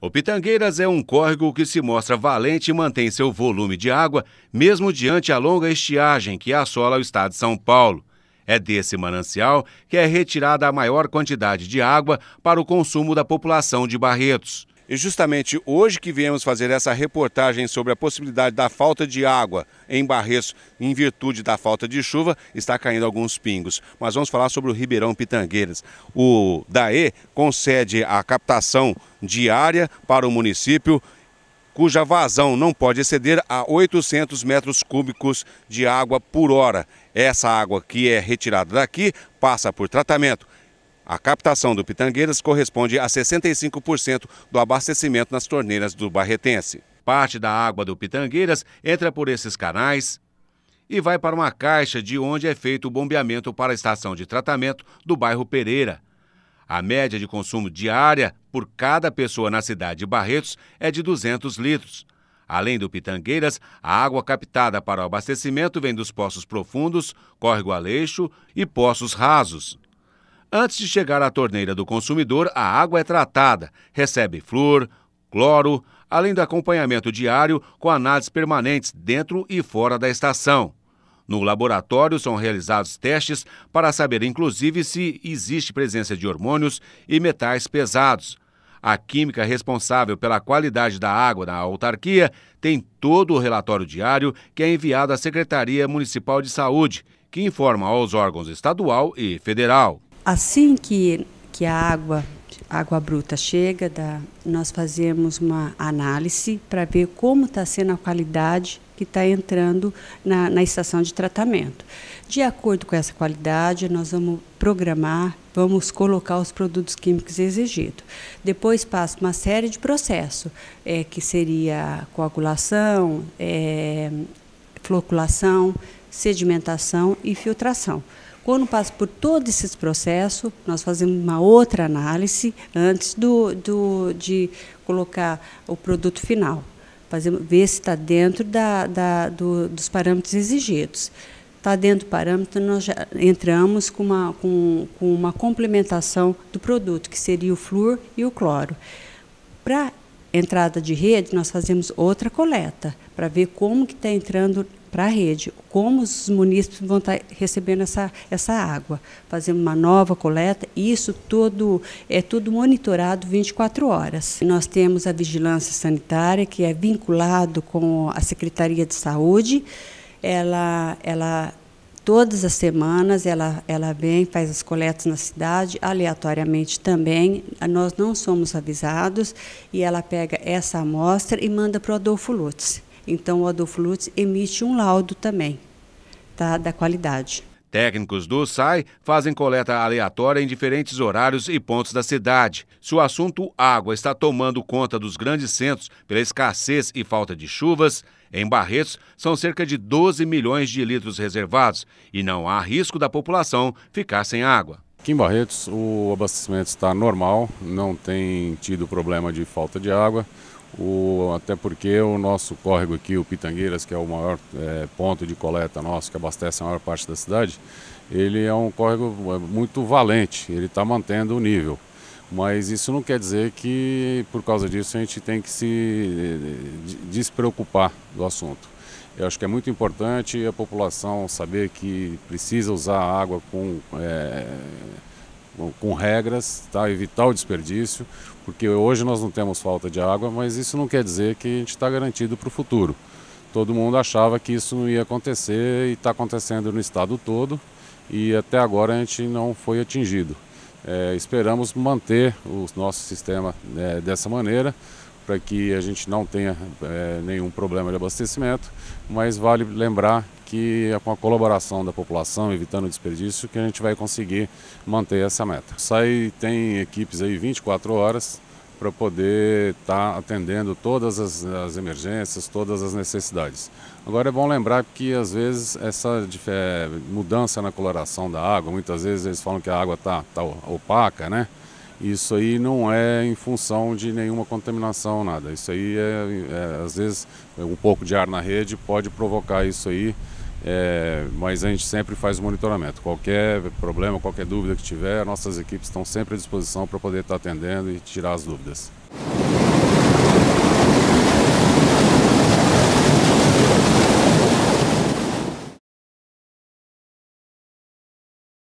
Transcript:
O Pitangueiras é um córrego que se mostra valente e mantém seu volume de água, mesmo diante a longa estiagem que assola o estado de São Paulo. É desse manancial que é retirada a maior quantidade de água para o consumo da população de Barretos. E justamente hoje que viemos fazer essa reportagem sobre a possibilidade da falta de água em Barreço, em virtude da falta de chuva, está caindo alguns pingos. Mas vamos falar sobre o Ribeirão Pitangueiras. O DAE concede a captação diária para o município cuja vazão não pode exceder a 800 metros cúbicos de água por hora. Essa água que é retirada daqui passa por tratamento a captação do Pitangueiras corresponde a 65% do abastecimento nas torneiras do Barretense. Parte da água do Pitangueiras entra por esses canais e vai para uma caixa de onde é feito o bombeamento para a estação de tratamento do bairro Pereira. A média de consumo diária por cada pessoa na cidade de Barretos é de 200 litros. Além do Pitangueiras, a água captada para o abastecimento vem dos poços profundos, córrego Aleixo e poços rasos. Antes de chegar à torneira do consumidor, a água é tratada, recebe flúor, cloro, além do acompanhamento diário com análises permanentes dentro e fora da estação. No laboratório são realizados testes para saber, inclusive, se existe presença de hormônios e metais pesados. A química responsável pela qualidade da água na autarquia tem todo o relatório diário que é enviado à Secretaria Municipal de Saúde, que informa aos órgãos estadual e federal. Assim que, que a água, água bruta chega, da, nós fazemos uma análise para ver como está sendo a qualidade que está entrando na, na estação de tratamento. De acordo com essa qualidade, nós vamos programar, vamos colocar os produtos químicos exigidos. Depois passa uma série de processos, é, que seria coagulação, é, floculação, sedimentação e filtração. Quando passa por todo esse processo, nós fazemos uma outra análise antes do, do de colocar o produto final. Fazemos, ver se está dentro da, da, do, dos parâmetros exigidos. Está dentro do parâmetro, nós já entramos com uma, com, com uma complementação do produto, que seria o flúor e o cloro. Para entrada de rede, nós fazemos outra coleta para ver como que está entrando para a rede. Como os munícipes vão estar tá recebendo essa, essa água, fazendo uma nova coleta, isso todo é tudo monitorado 24 horas. Nós temos a vigilância sanitária, que é vinculado com a Secretaria de Saúde. Ela, ela todas as semanas ela, ela vem, faz as coletas na cidade, aleatoriamente também. Nós não somos avisados e ela pega essa amostra e manda para o Adolfo Lutz. Então, o Adolfo Lutz emite um laudo também tá, da qualidade. Técnicos do SAI fazem coleta aleatória em diferentes horários e pontos da cidade. Se o assunto água está tomando conta dos grandes centros pela escassez e falta de chuvas, em Barretos são cerca de 12 milhões de litros reservados e não há risco da população ficar sem água. Aqui em Barretos o abastecimento está normal, não tem tido problema de falta de água o, até porque o nosso córrego aqui, o Pitangueiras, que é o maior é, ponto de coleta nosso, que abastece a maior parte da cidade, ele é um córrego eh, muito valente, ele está mantendo o nível. Mas isso não quer dizer que por causa disso a gente tem que se eh, despreocupar do assunto. Eu acho que é muito importante a população saber que precisa usar a água com. É, com regras, tá? evitar o desperdício, porque hoje nós não temos falta de água, mas isso não quer dizer que a gente está garantido para o futuro. Todo mundo achava que isso não ia acontecer e está acontecendo no estado todo e até agora a gente não foi atingido. É, esperamos manter o nosso sistema né, dessa maneira, para que a gente não tenha é, nenhum problema de abastecimento, mas vale lembrar que é com a colaboração da população, evitando o desperdício, que a gente vai conseguir manter essa meta. Sai tem equipes aí 24 horas para poder estar tá atendendo todas as, as, emergências, todas as necessidades. Agora é bom lembrar que às vezes essa eh, mudança na coloração da água, muitas vezes eles falam que a água está tá opaca, né? Isso aí não é em função de nenhuma contaminação, nada. Isso aí é, é às vezes, é um pouco de ar na rede pode provocar isso aí, é, mas a gente sempre faz o monitoramento. Qualquer problema, qualquer dúvida que tiver, nossas equipes estão sempre à disposição para poder estar atendendo e tirar as dúvidas.